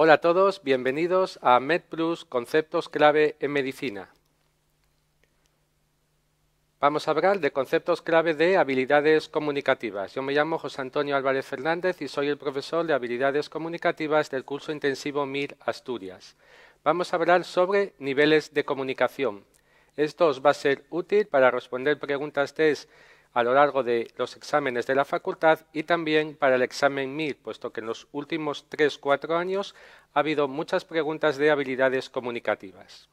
Hola a todos, bienvenidos a MedPlus Conceptos clave en medicina. Vamos a hablar de conceptos clave de habilidades comunicativas. Yo me llamo José Antonio Álvarez Fernández y soy el profesor de habilidades comunicativas del curso intensivo MIR Asturias. Vamos a hablar sobre niveles de comunicación. Esto os va a ser útil para responder preguntas test a lo largo de los exámenes de la facultad y también para el examen MIR, puesto que en los últimos 3 cuatro años ha habido muchas preguntas de habilidades comunicativas.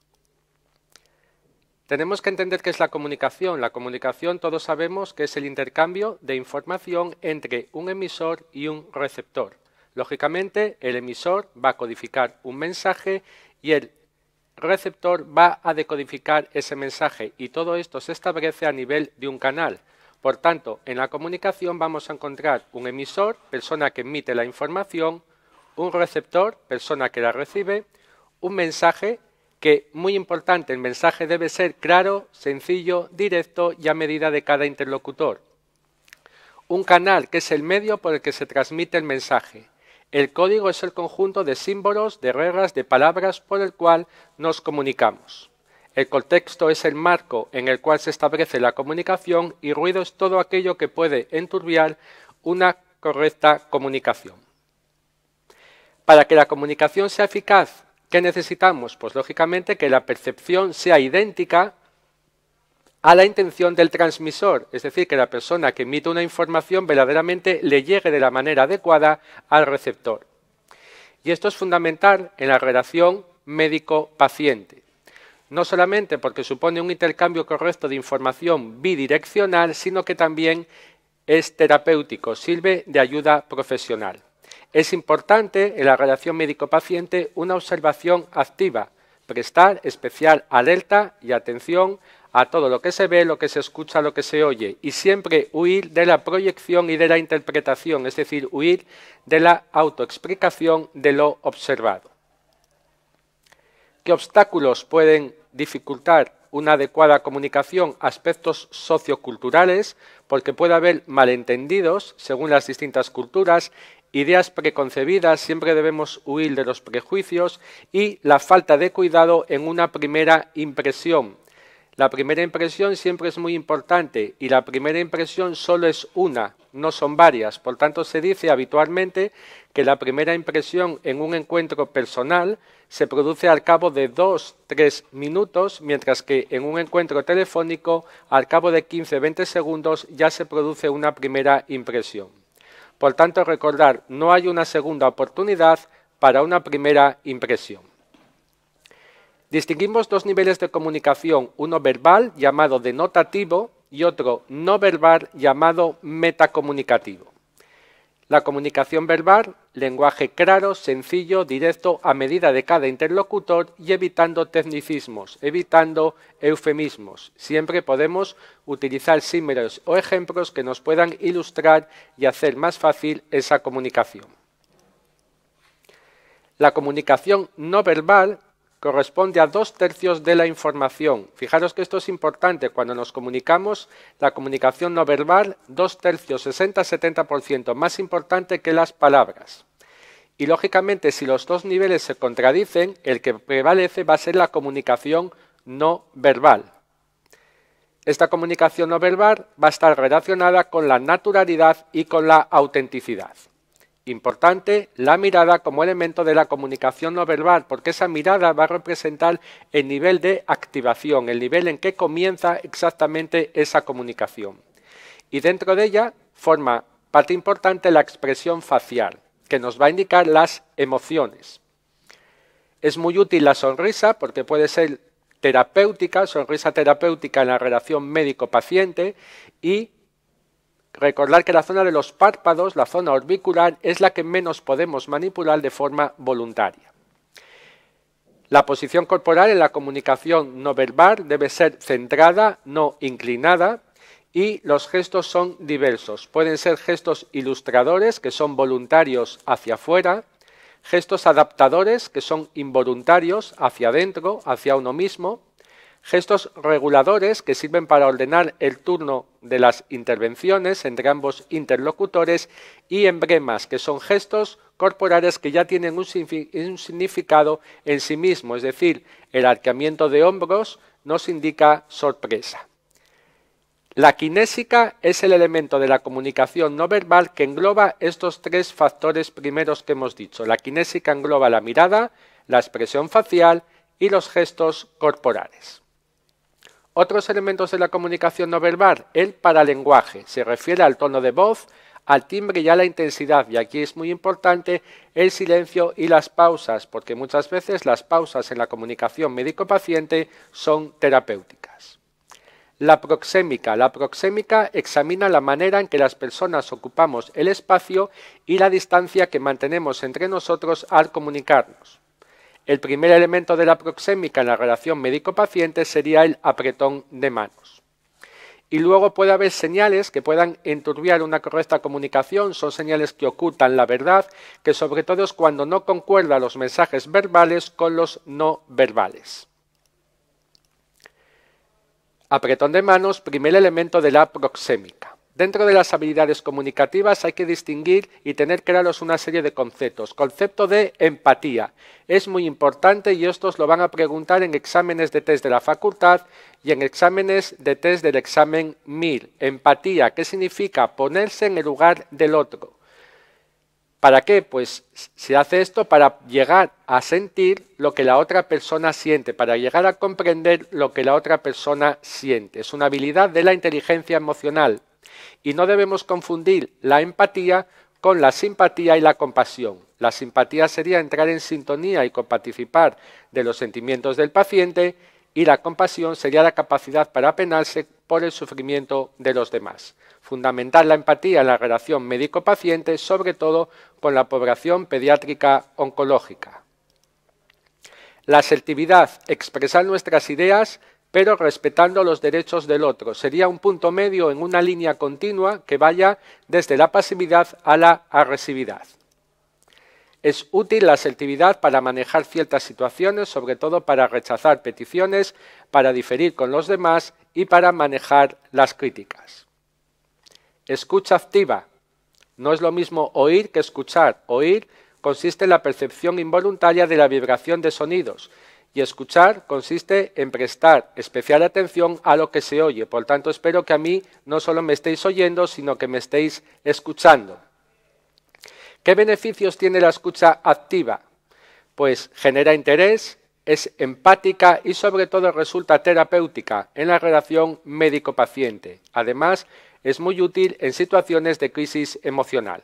Tenemos que entender qué es la comunicación. La comunicación todos sabemos que es el intercambio de información entre un emisor y un receptor. Lógicamente, el emisor va a codificar un mensaje y el receptor va a decodificar ese mensaje y todo esto se establece a nivel de un canal. Por tanto, en la comunicación vamos a encontrar un emisor, persona que emite la información, un receptor, persona que la recibe, un mensaje, que muy importante, el mensaje debe ser claro, sencillo, directo y a medida de cada interlocutor. Un canal, que es el medio por el que se transmite el mensaje. El código es el conjunto de símbolos, de reglas, de palabras por el cual nos comunicamos. El contexto es el marco en el cual se establece la comunicación y ruido es todo aquello que puede enturbiar una correcta comunicación. Para que la comunicación sea eficaz, ¿qué necesitamos? Pues lógicamente que la percepción sea idéntica a la intención del transmisor, es decir, que la persona que emite una información verdaderamente le llegue de la manera adecuada al receptor. Y esto es fundamental en la relación médico-paciente no solamente porque supone un intercambio correcto de información bidireccional, sino que también es terapéutico, sirve de ayuda profesional. Es importante en la relación médico-paciente una observación activa, prestar especial alerta y atención a todo lo que se ve, lo que se escucha, lo que se oye, y siempre huir de la proyección y de la interpretación, es decir, huir de la autoexplicación de lo observado. ¿Qué obstáculos pueden dificultar una adecuada comunicación aspectos socioculturales, porque puede haber malentendidos según las distintas culturas, ideas preconcebidas, siempre debemos huir de los prejuicios y la falta de cuidado en una primera impresión. La primera impresión siempre es muy importante y la primera impresión solo es una, no son varias. Por tanto, se dice habitualmente que la primera impresión en un encuentro personal se produce al cabo de dos, tres minutos, mientras que en un encuentro telefónico, al cabo de 15-20 segundos, ya se produce una primera impresión. Por tanto, recordar, no hay una segunda oportunidad para una primera impresión. Distinguimos dos niveles de comunicación, uno verbal, llamado denotativo, y otro no verbal llamado metacomunicativo. La comunicación verbal, lenguaje claro, sencillo, directo a medida de cada interlocutor y evitando tecnicismos, evitando eufemismos. Siempre podemos utilizar símbolos o ejemplos que nos puedan ilustrar y hacer más fácil esa comunicación. La comunicación no verbal corresponde a dos tercios de la información. Fijaros que esto es importante. Cuando nos comunicamos, la comunicación no verbal, dos tercios, 60-70%, más importante que las palabras. Y lógicamente, si los dos niveles se contradicen, el que prevalece va a ser la comunicación no verbal. Esta comunicación no verbal va a estar relacionada con la naturalidad y con la autenticidad. Importante la mirada como elemento de la comunicación no verbal, porque esa mirada va a representar el nivel de activación, el nivel en que comienza exactamente esa comunicación. Y dentro de ella forma parte importante la expresión facial, que nos va a indicar las emociones. Es muy útil la sonrisa porque puede ser terapéutica, sonrisa terapéutica en la relación médico-paciente y Recordar que la zona de los párpados, la zona orbicular, es la que menos podemos manipular de forma voluntaria. La posición corporal en la comunicación no verbal debe ser centrada, no inclinada, y los gestos son diversos. Pueden ser gestos ilustradores, que son voluntarios hacia afuera, gestos adaptadores, que son involuntarios hacia adentro, hacia uno mismo, gestos reguladores que sirven para ordenar el turno de las intervenciones entre ambos interlocutores y embremas, que son gestos corporales que ya tienen un, un significado en sí mismo, es decir, el arqueamiento de hombros nos indica sorpresa. La kinésica es el elemento de la comunicación no verbal que engloba estos tres factores primeros que hemos dicho. La kinésica engloba la mirada, la expresión facial y los gestos corporales. Otros elementos de la comunicación no verbal, el paralenguaje, se refiere al tono de voz, al timbre y a la intensidad. Y aquí es muy importante el silencio y las pausas, porque muchas veces las pausas en la comunicación médico-paciente son terapéuticas. La proxémica. La proxémica examina la manera en que las personas ocupamos el espacio y la distancia que mantenemos entre nosotros al comunicarnos. El primer elemento de la proxémica en la relación médico-paciente sería el apretón de manos. Y luego puede haber señales que puedan enturbiar una correcta comunicación, son señales que ocultan la verdad, que sobre todo es cuando no concuerda los mensajes verbales con los no verbales. Apretón de manos, primer elemento de la proxémica. Dentro de las habilidades comunicativas hay que distinguir y tener claros una serie de conceptos. Concepto de empatía. Es muy importante y estos lo van a preguntar en exámenes de test de la facultad y en exámenes de test del examen MIR. Empatía, ¿qué significa? Ponerse en el lugar del otro. ¿Para qué? Pues se hace esto para llegar a sentir lo que la otra persona siente, para llegar a comprender lo que la otra persona siente. Es una habilidad de la inteligencia emocional y no debemos confundir la empatía con la simpatía y la compasión. La simpatía sería entrar en sintonía y comparticipar de los sentimientos del paciente y la compasión sería la capacidad para apenarse por el sufrimiento de los demás. Fundamental la empatía en la relación médico-paciente, sobre todo con la población pediátrica oncológica. La asertividad, expresar nuestras ideas, pero respetando los derechos del otro. Sería un punto medio en una línea continua que vaya desde la pasividad a la agresividad. Es útil la asertividad para manejar ciertas situaciones, sobre todo para rechazar peticiones, para diferir con los demás y para manejar las críticas. Escucha activa. No es lo mismo oír que escuchar. Oír consiste en la percepción involuntaria de la vibración de sonidos, y escuchar consiste en prestar especial atención a lo que se oye. Por tanto, espero que a mí no solo me estéis oyendo, sino que me estéis escuchando. ¿Qué beneficios tiene la escucha activa? Pues genera interés, es empática y sobre todo resulta terapéutica en la relación médico-paciente. Además, es muy útil en situaciones de crisis emocional.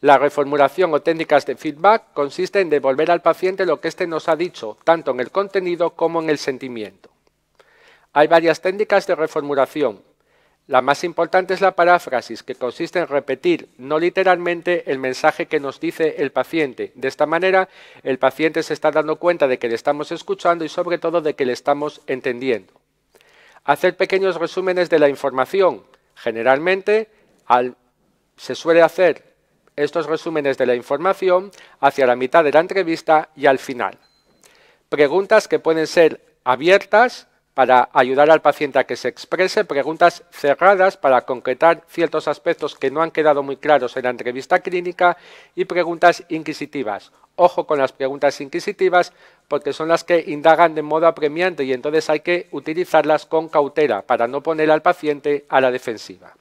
La reformulación o técnicas de feedback consiste en devolver al paciente lo que éste nos ha dicho, tanto en el contenido como en el sentimiento. Hay varias técnicas de reformulación. La más importante es la paráfrasis, que consiste en repetir, no literalmente, el mensaje que nos dice el paciente. De esta manera, el paciente se está dando cuenta de que le estamos escuchando y sobre todo de que le estamos entendiendo. Hacer pequeños resúmenes de la información. Generalmente, se suele hacer estos resúmenes de la información hacia la mitad de la entrevista y al final. Preguntas que pueden ser abiertas para ayudar al paciente a que se exprese, preguntas cerradas para concretar ciertos aspectos que no han quedado muy claros en la entrevista clínica y preguntas inquisitivas. Ojo con las preguntas inquisitivas porque son las que indagan de modo apremiante y entonces hay que utilizarlas con cautela para no poner al paciente a la defensiva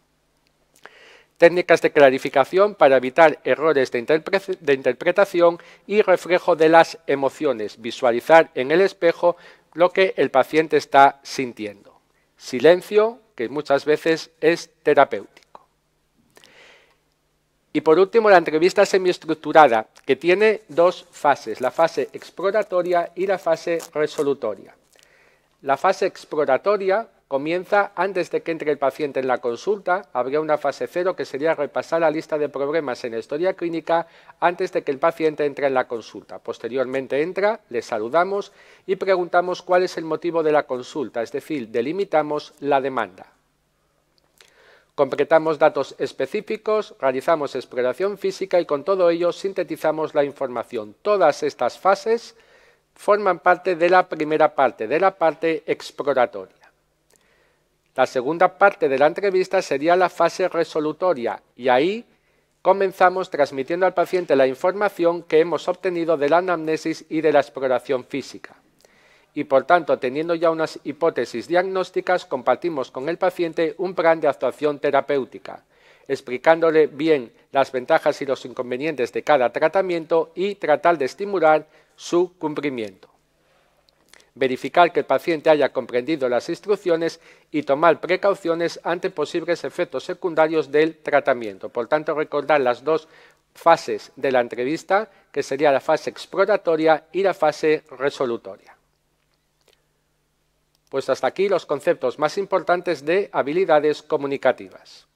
técnicas de clarificación para evitar errores de, interpretación y reflejo de las emociones, visualizar en el espejo lo que el paciente está sintiendo. Silencio, que muchas veces es terapéutico. Y por último, la entrevista semiestructurada, que tiene dos fases, la fase exploratoria y la fase resolutoria. La fase exploratoria comienza antes de que entre el paciente en la consulta. habría una fase cero que sería repasar la lista de problemas en la historia clínica antes de que el paciente entre en la consulta. Posteriormente entra, le saludamos y preguntamos cuál es el motivo de la consulta, es decir, delimitamos la demanda. Completamos datos específicos, realizamos exploración física y con todo ello sintetizamos la información. Todas estas fases forman parte de la primera parte, de la parte exploratoria. La segunda parte de la entrevista sería la fase resolutoria y ahí comenzamos transmitiendo al paciente la información que hemos obtenido de la anamnesis y de la exploración física. Y por tanto, teniendo ya unas hipótesis diagnósticas, compartimos con el paciente un plan de actuación terapéutica, explicándole bien las ventajas y los inconvenientes de cada tratamiento y tratar de estimular su cumplimiento verificar que el paciente haya comprendido las instrucciones y tomar precauciones ante posibles efectos secundarios del tratamiento. Por tanto, recordar las dos fases de la entrevista, que sería la fase exploratoria y la fase resolutoria. Pues hasta aquí los conceptos más importantes de habilidades comunicativas.